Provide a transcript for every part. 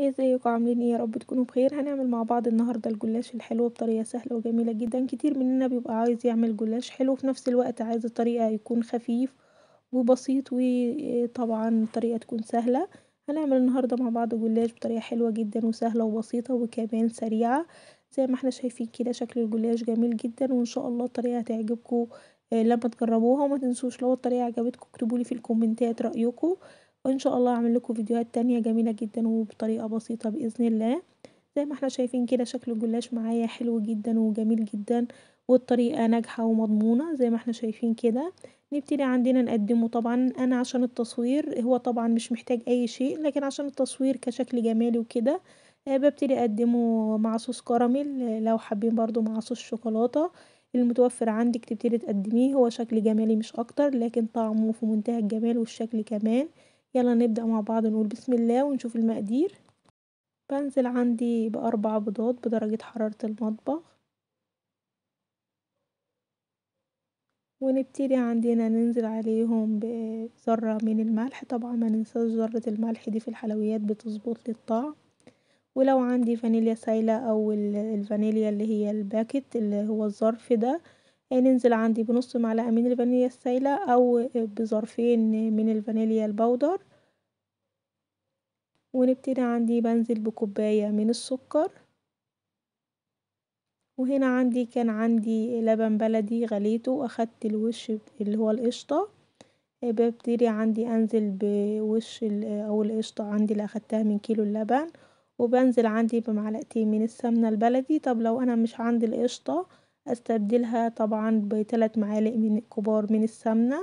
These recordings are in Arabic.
ازيكم إيه عاملين ايه يا رب تكونوا بخير هنعمل مع بعض النهارده الجلاش الحلو بطريقه سهله وجميله جدا كتير مننا بيبقى عايز يعمل جلاش حلو في نفس الوقت عايز الطريقه يكون خفيف وبسيط وطبعا الطريقه تكون سهله هنعمل النهارده مع بعض جلاش بطريقه حلوه جدا وسهله وبسيطه وكمان سريعه زي ما احنا شايفين كده شكل الجلاش جميل جدا وان شاء الله الطريقه هتعجبكم آه، لما تجربوها وما تنسوش لو الطريقه عجبتكم اكتبولي في الكومنتات رايكم وان شاء الله اعمل لكم فيديوهات تانية جميلة جدا وبطريقة بسيطة باذن الله زي ما احنا شايفين كده شكل الجلاش معايا حلو جدا وجميل جدا والطريقة ناجحة ومضمونة زي ما احنا شايفين كده نبتدي عندنا نقدمه طبعا انا عشان التصوير هو طبعا مش محتاج اي شيء لكن عشان التصوير كشكل جمالي وكده آه، ببتدي اقدمه مع صوص كراميل لو حابين برضو مع صوص شوكولاتة المتوفر عندك تبتدي تقدميه هو شكل جمالي مش اكتر لكن طعمه في منتهى الجمال والشكل كمان يلا نبدأ مع بعض نقول بسم الله ونشوف المقادير بنزل عندي بأربع بيضات بدرجة حرارة المطبخ ونبتدي عندنا ننزل عليهم بذرة من الملح طبعا ما ننساش ذرة الملح دي في الحلويات بتظبط للطعم ولو عندي فانيليا سايلة او الفانيليا اللي هي الباكت اللي هو الظرف ده آه، ننزل عندي بنُص معلقة من الفانيليا السايلة أو بظرفين من الفانيليا البودر. ونبتدي عندي بنزل بكوباية من السكر. وهنا عندي كان عندي لبن بلدي غليته واخدت الوش اللي هو القشطة، آه، ببتدي عندي أنزل بوش آه، أو القشطة عندي اللي أخدتها من كيلو اللبن، وبنزل عندي بمعلقتين من السمنة البلدي طب لو أنا مش عندي القشطة استبدلها طبعا بتلات معالق من كبار من السمنة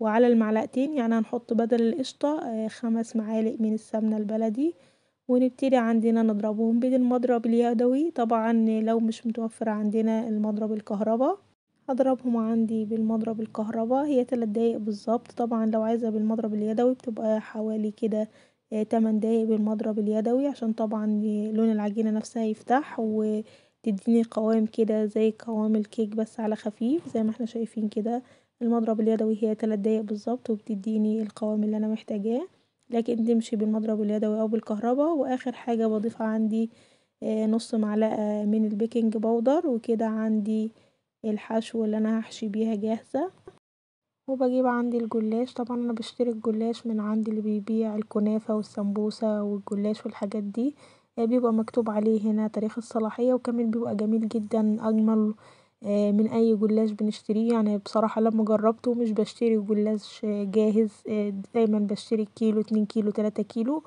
وعلى المعلقتين يعني هنحط بدل القشطة آه، خمس معالق من السمنة البلدي ونبتدي عندنا نضربهم بالمضرب اليدوي طبعا لو مش متوفر عندنا المضرب الكهرباء هضربهم عندي بالمضرب الكهرباء هي تلات دقايق بالظبط طبعا لو عايزة بالمضرب اليدوي بتبقى حوالي كده آه، تمن دقايق بالمضرب اليدوي عشان طبعا لون العجينة نفسها يفتح و تديني قوام كده زي قوام الكيك بس على خفيف زي ما احنا شايفين كده المضرب اليدوي هي تلات دقايق بالظبط وبتديني القوام اللي انا محتاجاه لكن تمشي بالمضرب اليدوي او بالكهربا واخر حاجة بضيفها عندي آه، نص معلقة من البيكنج بودر وكده عندي الحشو اللي انا هحشي بيها جاهزة وبجيب عندي الجلاش طبعا انا بشتري الجلاش من عند اللي بيبيع الكنافة والسمبوسة والجلاش والحاجات دي آه، بيبقى مكتوب عليه هنا تاريخ الصلاحية وكمان بيبقى جميل جدا أجمل آه، من أي جلاش بنشتريه يعني بصراحة لما جربته مش بشتري جلاش آه، جاهز دايما بشتري كيلو اتنين كيلو تلاته كيلو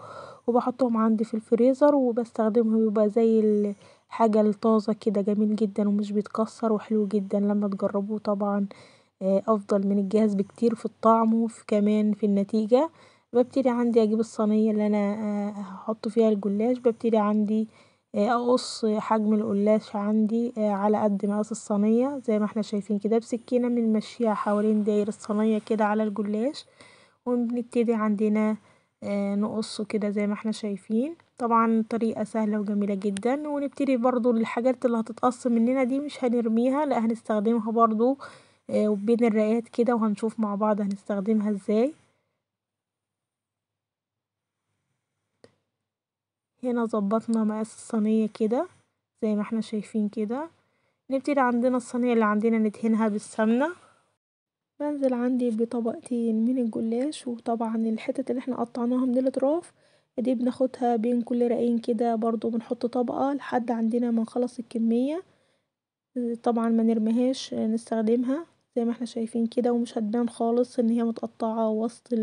وبحطهم عندي في الفريزر وبستخدمهم بيبقى زي الحاجة الطازة كدا جميل جدا ومش بيتكسر وحلو جدا لما تجربوه طبعا افضل من الجاهز بكتير في الطعم وكمان في النتيجة. ببتدي عندي اجيب الصينية اللي انا آه، هحط فيها الجلاش ببتدي عندي آه، اقص حجم القلاش عندي آه، على قد مقاس الصينية زي ما احنا شايفين كده بسكينة بنمشيها حوالين داير الصينية كده على الجلاش وبنبتدي عندنا نقصه كده زي ما احنا شايفين طبعا طريقة سهلة وجميلة جدا ونبتدي برضو الحاجات اللي هتتقص مننا دي مش هنرميها لا هنستخدمها برضو بين الرقات كده وهنشوف مع بعض هنستخدمها ازاي هنا ظبطنا مقاس الصينية كده زي ما احنا شايفين كده نبتدي عندنا الصينية اللي عندنا ندهنها بالسمنة بنزل عندي بطبقتين من الجلاش وطبعا الحتت اللي احنا قطعناها من الاطراف دي بناخدها بين كل رقين كده برضو بنحط طبقة لحد عندنا ما نخلص الكمية طبعا ما نرميهاش نستخدمها زي ما احنا شايفين كده ومش هتبان خالص ان هي متقطعة وسط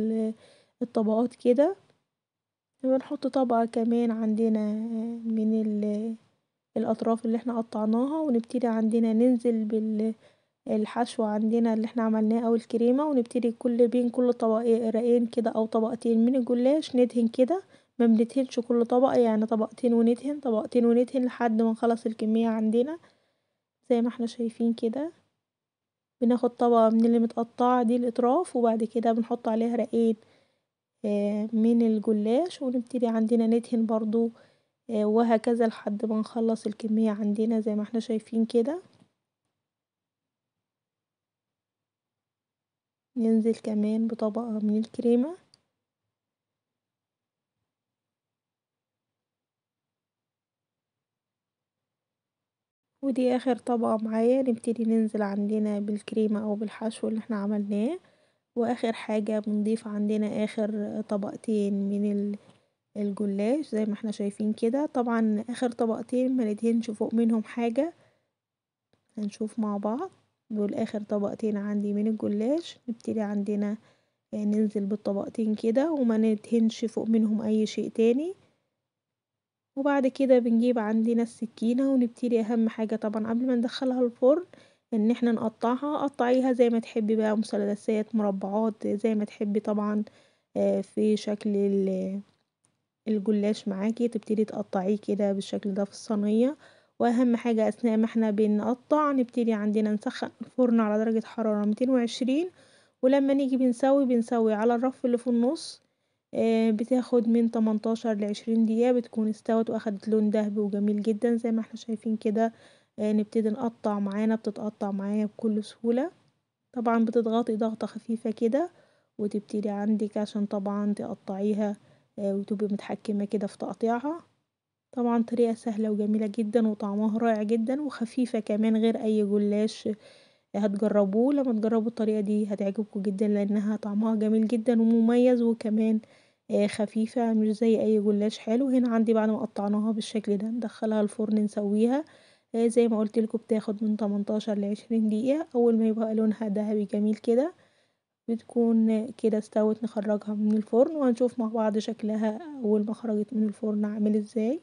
الطبقات كده بنحط طبقة كمان عندنا من الأطراف اللي احنا قطعناها ونبتدي عندنا ننزل بالحشو عندنا اللي احنا عملناه أو الكريمة ونبتدي كل بين كل رقين كده أو طبقتين من الجلاش ندهن كده مبندهنش كل طبقة يعني طبقتين وندهن طبقتين وندهن لحد ما نخلص الكمية عندنا زي ما احنا شايفين كده بناخد طبقة من اللي متقطعة دي الأطراف وبعد كده بنحط عليها رقين آه، من الجلاش ونبتدي عندنا ندهن برضو آه، وهكذا لحد ما نخلص الكمية عندنا زي ما احنا شايفين كده ننزل كمان بطبقة من الكريمة ودي اخر طبقة معايا نبتدي ننزل عندنا بالكريمة او بالحشو اللي احنا عملناه واخر حاجة بنضيف عندنا اخر طبقتين من الجلاش زي ما احنا شايفين كده طبعا اخر طبقتين ندهنش فوق منهم حاجة هنشوف مع بعض دول اخر طبقتين عندي من الجلاش نبتدي عندنا آه، ننزل بالطبقتين كده وما ندهنش فوق منهم اي شيء تاني وبعد كده بنجيب عندنا السكينة ونبتدي اهم حاجة طبعا قبل ما ندخلها الفرن إن إحنا نقطّعها، قطّعيها زي ما تحبّي بقى مثلثات، مربّعات، زي ما تحبّي طبعًا آه، في شكل الجلاش معاكي تبتدي تقطّعيه كده بالشكل ده في الصينية، وأهم حاجة أثناء ما إحنا بنقطّع نبتدي عندنا نسخّن الفرن على درجة حرارة 220 ولمّا نيجي بنسوّي، بنسوّي على الرف اللي في النُّص آه، بتاخد من 18 ل20 دقيقة بتكون استوت وأخدت لون دهبي وجميل جدًا زي ما إحنا شايفين كده. آه، نبتدي نقطع معانا بتتقطع معايا بكل سهولة طبعا بتضغطي ضغطة خفيفة كده وتبتدي عندك عشان طبعا تقطعيها آه، وتبقي متحكمة كده في تقطيعها طبعا طريقة سهلة وجميلة جدا وطعمها رائع جدا وخفيفة كمان غير اي جلاش هتجربوه لما تجربوا الطريقة دي هتعجبكم جدا لانها طعمها جميل جدا ومميز وكمان آه، خفيفة مش زي اي جلاش حلو هنا عندي بعد ما قطعناها بالشكل ده ندخلها الفرن نسويها آه، زي ما قُلت لكم بتاخد من 18 ل20 دقيقة، أول ما يبقى لونها دهبي جميل كده، بتكون كده استوت نخرجها من الفرن وهنشوف مع بعض شكلها أول ما خرجت من الفرن عامل إزاي.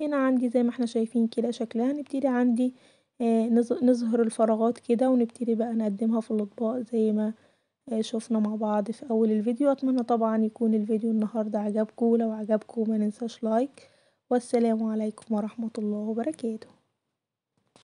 هنا عندي زي ما إحنا شايفين كده شكلها، نبتدي عندي آه، نظهر الفراغات كده ونبتدي بقى نقدمها في الأطباق زي ما آه، شوفنا مع بعض في أول الفيديو أتمنى طبعا يكون الفيديو النهاردة عجبكم لو عجبكم مننساش لايك والسلام عليكم ورحمة الله وبركاته